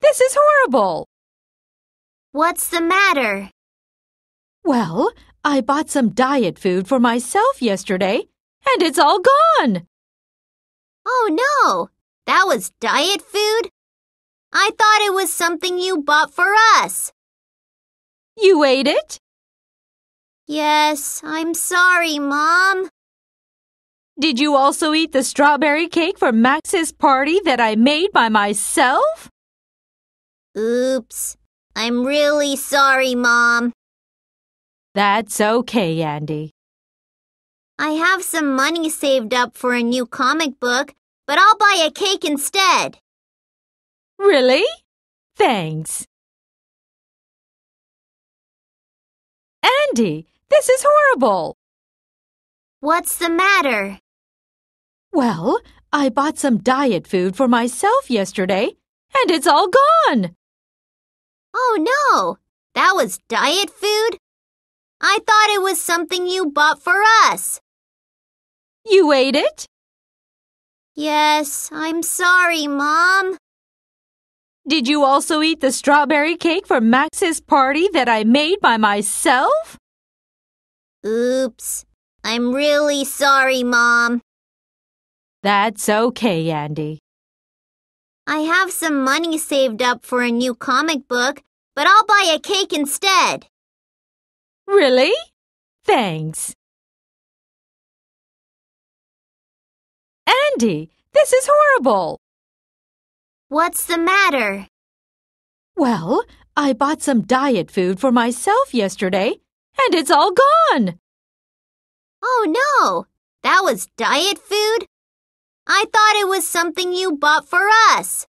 this is horrible. What's the matter? Well, I bought some diet food for myself yesterday, and it's all gone. Oh no, that was diet food? I thought it was something you bought for us. You ate it? Yes, I'm sorry, Mom. Did you also eat the strawberry cake for Max's party that I made by myself? Oops. I'm really sorry, Mom. That's okay, Andy. I have some money saved up for a new comic book, but I'll buy a cake instead. Really? Thanks. Andy, this is horrible. What's the matter? Well, I bought some diet food for myself yesterday, and it's all gone. Oh no! That was diet food? I thought it was something you bought for us. You ate it? Yes, I'm sorry, Mom. Did you also eat the strawberry cake for Max's party that I made by myself? Oops. I'm really sorry, Mom. That's okay, Andy. I have some money saved up for a new comic book, but I'll buy a cake instead. Really? Thanks. Andy, this is horrible. What's the matter? Well, I bought some diet food for myself yesterday, and it's all gone. Oh no! That was diet food? I thought it was something you bought for us.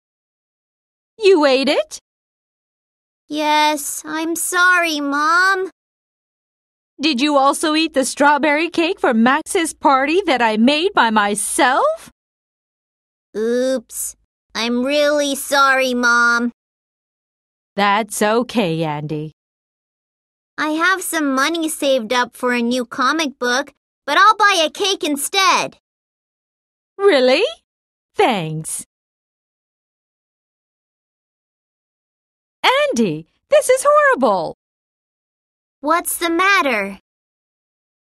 You ate it? Yes, I'm sorry, Mom. Did you also eat the strawberry cake for Max's party that I made by myself? Oops. I'm really sorry, Mom. That's okay, Andy. I have some money saved up for a new comic book, but I'll buy a cake instead. Really? Thanks. Andy, this is horrible. What's the matter?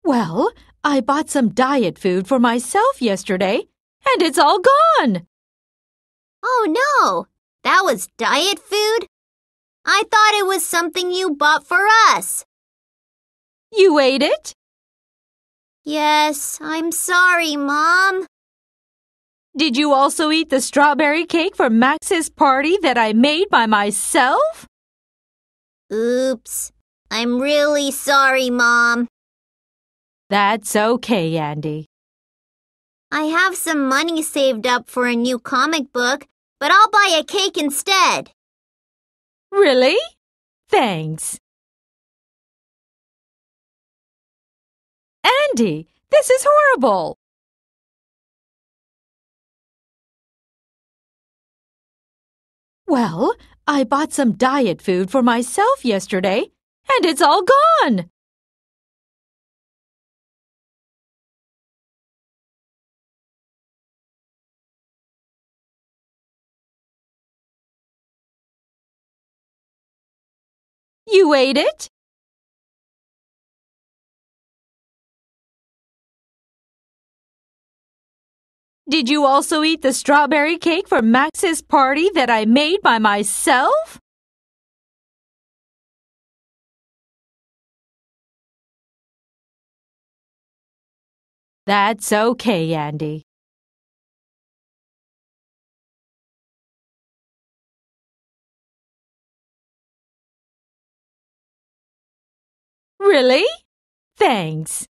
Well, I bought some diet food for myself yesterday, and it's all gone. Oh no, that was diet food? I thought it was something you bought for us. You ate it? Yes, I'm sorry, Mom. Did you also eat the strawberry cake for Max's party that I made by myself? Oops. I'm really sorry, Mom. That's okay, Andy. I have some money saved up for a new comic book, but I'll buy a cake instead. Really? Thanks. Andy, this is horrible. Well, I bought some diet food for myself yesterday, and it's all gone. You ate it? Did you also eat the strawberry cake for Max's party that I made by myself? That's okay, Andy. Really? Thanks.